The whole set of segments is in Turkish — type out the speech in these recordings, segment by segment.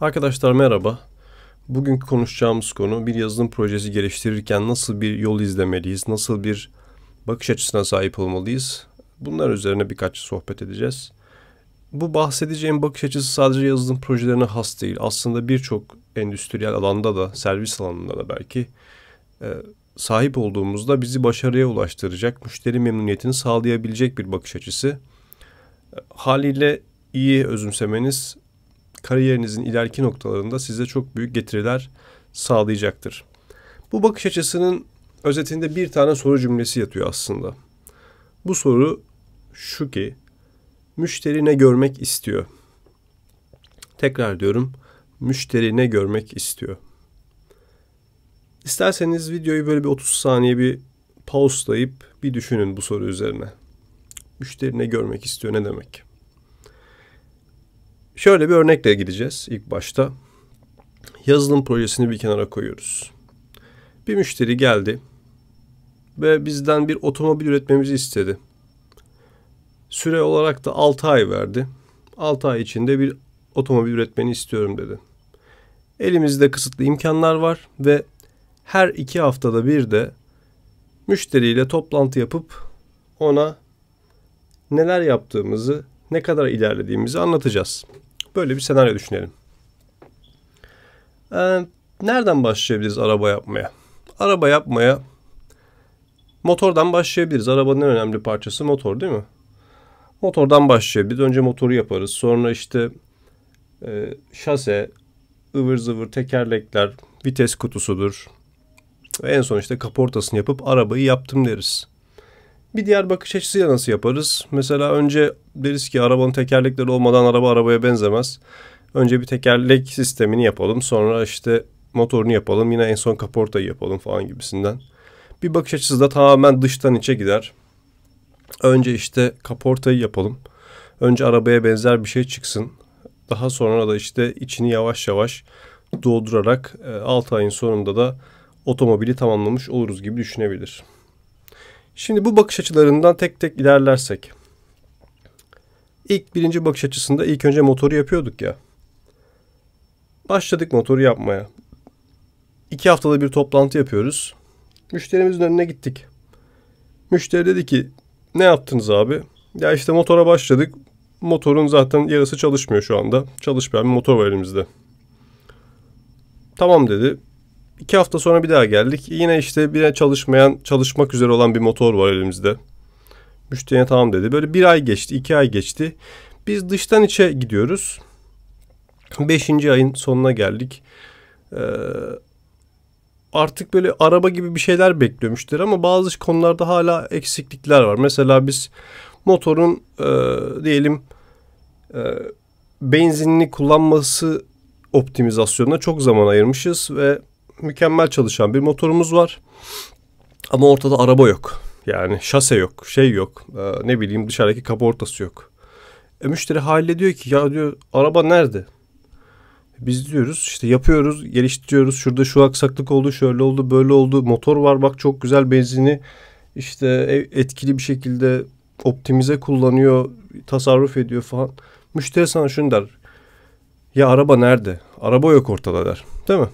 Arkadaşlar merhaba. Bugün konuşacağımız konu bir yazılım projesi geliştirirken nasıl bir yol izlemeliyiz, nasıl bir bakış açısına sahip olmalıyız. Bunlar üzerine birkaç sohbet edeceğiz. Bu bahsedeceğim bakış açısı sadece yazılım projelerine has değil. Aslında birçok endüstriyel alanda da, servis alanında da belki e, sahip olduğumuzda bizi başarıya ulaştıracak, müşteri memnuniyetini sağlayabilecek bir bakış açısı. Haliyle iyi özümsemeniz kariyerinizin ileriki noktalarında size çok büyük getiriler sağlayacaktır. Bu bakış açısının özetinde bir tane soru cümlesi yatıyor aslında. Bu soru şu ki müşteri ne görmek istiyor? Tekrar diyorum. Müşteri ne görmek istiyor? İsterseniz videoyu böyle bir 30 saniye bir pauselayıp bir düşünün bu soru üzerine. Müşteri ne görmek istiyor ne demek? Şöyle bir örnekle gideceğiz ilk başta. Yazılım projesini bir kenara koyuyoruz. Bir müşteri geldi ve bizden bir otomobil üretmemizi istedi. Süre olarak da 6 ay verdi. 6 ay içinde bir otomobil üretmeni istiyorum dedi. Elimizde kısıtlı imkanlar var ve her iki haftada bir de müşteriyle toplantı yapıp ona neler yaptığımızı ne kadar ilerlediğimizi anlatacağız. Böyle bir senaryo düşünelim. Ee, nereden başlayabiliriz araba yapmaya? Araba yapmaya motordan başlayabiliriz. Arabanın en önemli parçası motor değil mi? Motordan başlayabiliriz. Önce motoru yaparız. Sonra işte e, şase, ıvır zıvır tekerlekler, vites kutusudur. En son işte kaportasını yapıp arabayı yaptım deriz. Bir diğer bakış açısıyla nasıl yaparız? Mesela önce deriz ki arabanın tekerlekleri olmadan araba arabaya benzemez. Önce bir tekerlek sistemini yapalım. Sonra işte motorunu yapalım. Yine en son kaportayı yapalım falan gibisinden. Bir bakış açısı da tamamen dıştan içe gider. Önce işte kaportayı yapalım. Önce arabaya benzer bir şey çıksın. Daha sonra da işte içini yavaş yavaş doldurarak 6 e, ayın sonunda da otomobili tamamlamış oluruz gibi düşünebilir. Şimdi bu bakış açılarından tek tek ilerlersek. İlk birinci bakış açısında ilk önce motoru yapıyorduk ya. Başladık motoru yapmaya. İki haftada bir toplantı yapıyoruz. Müşterimizin önüne gittik. Müşteri dedi ki ne yaptınız abi? Ya işte motora başladık. Motorun zaten yarısı çalışmıyor şu anda. Çalışmayan bir motor var elimizde. Tamam dedi. İki hafta sonra bir daha geldik. Yine işte bir çalışmayan, çalışmak üzere olan bir motor var elimizde. Müşteriye tamam dedi. Böyle bir ay geçti, iki ay geçti. Biz dıştan içe gidiyoruz. Beşinci ayın sonuna geldik. Ee, artık böyle araba gibi bir şeyler bekliyor ama bazı konularda hala eksiklikler var. Mesela biz motorun e, diyelim e, benzinini kullanması optimizasyonuna çok zaman ayırmışız ve mükemmel çalışan bir motorumuz var. Ama ortada araba yok. Yani şase yok, şey yok. E, ne bileyim dışarıdaki kaportası yok. E, müşteri haliyle diyor ki ya diyor araba nerede? Biz diyoruz işte yapıyoruz, geliştiriyoruz. Şurada şu aksaklık oldu, şöyle oldu, böyle oldu. Motor var bak çok güzel benzini işte etkili bir şekilde optimize kullanıyor, tasarruf ediyor falan. Müşteri sana şunu der. Ya araba nerede? Araba yok ortada der. Değil mi?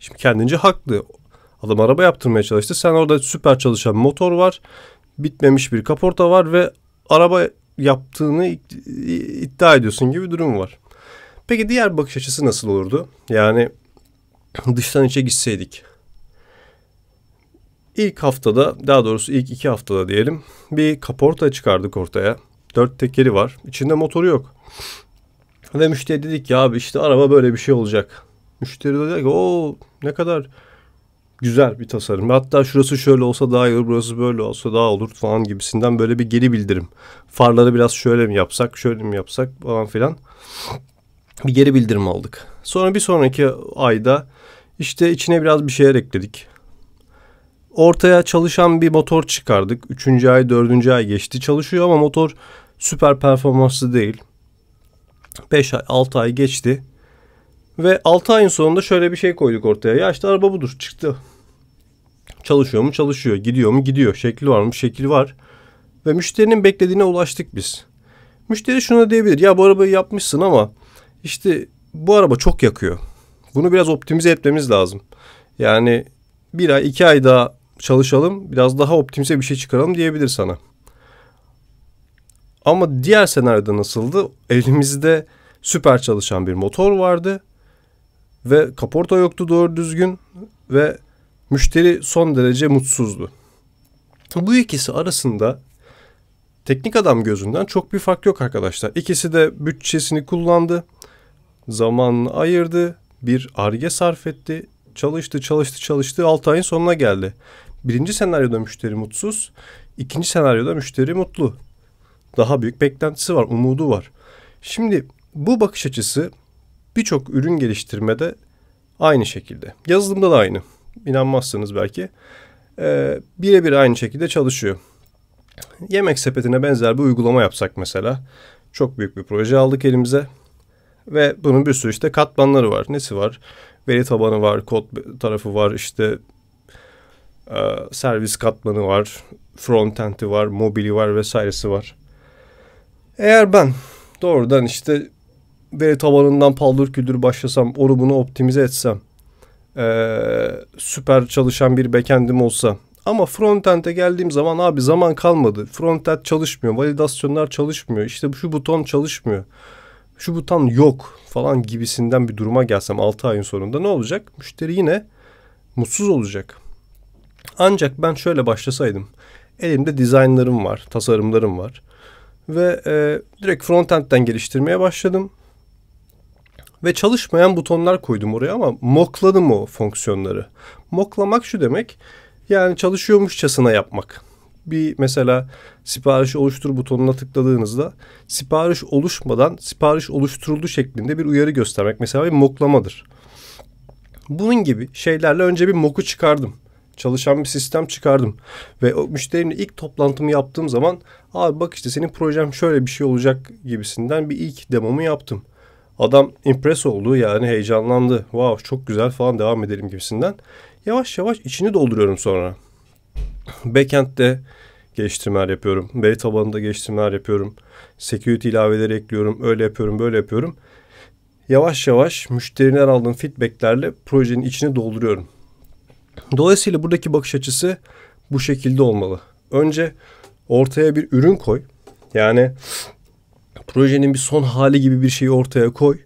Şimdi kendince haklı. Adam araba yaptırmaya çalıştı. Sen orada süper çalışan motor var. Bitmemiş bir kaporta var ve araba yaptığını iddia ediyorsun gibi bir durum var. Peki diğer bakış açısı nasıl olurdu? Yani dıştan içe gitseydik. İlk haftada daha doğrusu ilk iki haftada diyelim bir kaporta çıkardık ortaya. Dört tekeri var. İçinde motoru yok. Ve müşteri dedik ya abi işte araba böyle bir şey olacak. Müşteri de der ki o ne kadar güzel bir tasarım. Hatta şurası şöyle olsa daha iyi olur, burası böyle olsa daha olur falan gibisinden böyle bir geri bildirim. Farları biraz şöyle mi yapsak, şöyle mi yapsak falan filan. Bir geri bildirim aldık. Sonra bir sonraki ayda işte içine biraz bir şeyler ekledik. Ortaya çalışan bir motor çıkardık. Üçüncü ay, dördüncü ay geçti. Çalışıyor ama motor süper performanslı değil. Beş ay, altı ay geçti. Ve 6 ayın sonunda şöyle bir şey koyduk ortaya. Ya işte araba budur çıktı. Çalışıyor mu çalışıyor, gidiyor mu gidiyor, şekli var mı şekil var. Ve müşterinin beklediğine ulaştık biz. Müşteri şunu diyebilir. Ya bu arabayı yapmışsın ama işte bu araba çok yakıyor. Bunu biraz optimize etmemiz lazım. Yani bir ay iki ay daha çalışalım biraz daha optimize bir şey çıkaralım diyebilir sana. Ama diğer senaryoda nasıldı? Elimizde süper çalışan bir motor vardı ve kaporta yoktu doğru düzgün ve müşteri son derece mutsuzdu. Bu ikisi arasında teknik adam gözünden çok bir fark yok arkadaşlar. İkisi de bütçesini kullandı, zamanını ayırdı, bir arge sarf etti, çalıştı çalıştı çalıştı 6 ayın sonuna geldi. Birinci senaryoda müşteri mutsuz, ikinci senaryoda müşteri mutlu. Daha büyük beklentisi var, umudu var. Şimdi bu bakış açısı birçok ürün geliştirmede aynı şekilde. Yazılımda da aynı. İnanmazsınız belki. Ee, Birebir aynı şekilde çalışıyor. Yemek sepetine benzer bir uygulama yapsak mesela. Çok büyük bir proje aldık elimize. Ve bunun bir sürü işte katmanları var. Nesi var? Veri tabanı var, kod tarafı var, işte e, servis katmanı var, frontend'i var, mobili var vesairesi var. Eğer ben doğrudan işte veri tabanından paldır küldür başlasam, onu bunu optimize etsem, ee, süper çalışan bir backendim olsa. Ama frontend'e geldiğim zaman abi zaman kalmadı. Frontend çalışmıyor, validasyonlar çalışmıyor, işte şu buton çalışmıyor, şu buton yok falan gibisinden bir duruma gelsem 6 ayın sonunda ne olacak? Müşteri yine mutsuz olacak. Ancak ben şöyle başlasaydım. Elimde dizaynlarım var, tasarımlarım var. Ve e, direkt frontend'den geliştirmeye başladım ve çalışmayan butonlar koydum oraya ama mokladım o fonksiyonları. Moklamak şu demek yani çalışıyormuşçasına yapmak. Bir mesela sipariş oluştur butonuna tıkladığınızda sipariş oluşmadan sipariş oluşturuldu şeklinde bir uyarı göstermek mesela bir moklamadır. Bunun gibi şeylerle önce bir moku çıkardım çalışan bir sistem çıkardım. Ve o müşterimle ilk toplantımı yaptığım zaman abi bak işte senin projem şöyle bir şey olacak gibisinden bir ilk demomu yaptım. Adam impres oldu yani heyecanlandı. Wow çok güzel falan devam edelim gibisinden. Yavaş yavaş içini dolduruyorum sonra. Backend'de geliştirmeler yapıyorum. Veri tabanında geliştirmeler yapıyorum. Security ilaveleri ekliyorum. Öyle yapıyorum böyle yapıyorum. Yavaş yavaş müşteriden aldığım feedbacklerle projenin içini dolduruyorum. Dolayısıyla buradaki bakış açısı bu şekilde olmalı. Önce ortaya bir ürün koy. Yani projenin bir son hali gibi bir şeyi ortaya koy.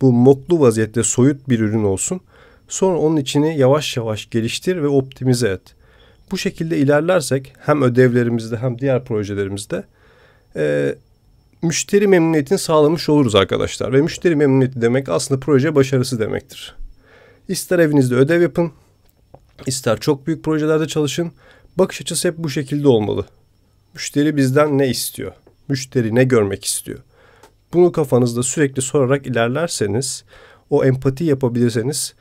Bu moklu vaziyette soyut bir ürün olsun. Sonra onun içini yavaş yavaş geliştir ve optimize et. Bu şekilde ilerlersek hem ödevlerimizde hem diğer projelerimizde e, müşteri memnuniyetini sağlamış oluruz arkadaşlar. Ve müşteri memnuniyeti demek aslında proje başarısı demektir. İster evinizde ödev yapın, ister çok büyük projelerde çalışın. Bakış açısı hep bu şekilde olmalı. Müşteri bizden ne istiyor? Müşteri ne görmek istiyor? Bunu kafanızda sürekli sorarak ilerlerseniz, o empati yapabilirseniz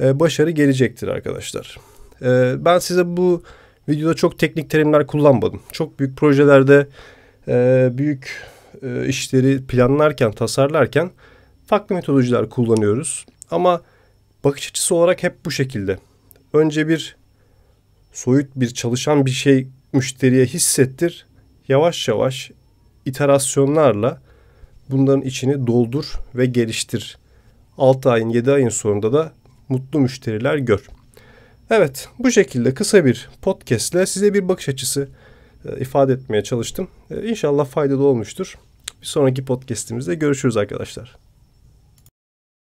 e, başarı gelecektir arkadaşlar. E, ben size bu videoda çok teknik terimler kullanmadım. Çok büyük projelerde e, büyük işleri planlarken, tasarlarken farklı metodolojiler kullanıyoruz. Ama bakış açısı olarak hep bu şekilde. Önce bir soyut bir çalışan bir şey müşteriye hissettir. Yavaş yavaş iterasyonlarla bunların içini doldur ve geliştir. 6 ayın 7 ayın sonunda da mutlu müşteriler gör. Evet bu şekilde kısa bir podcast ile size bir bakış açısı e, ifade etmeye çalıştım. E, inşallah faydalı olmuştur. Bir sonraki podcastimizde görüşürüz arkadaşlar.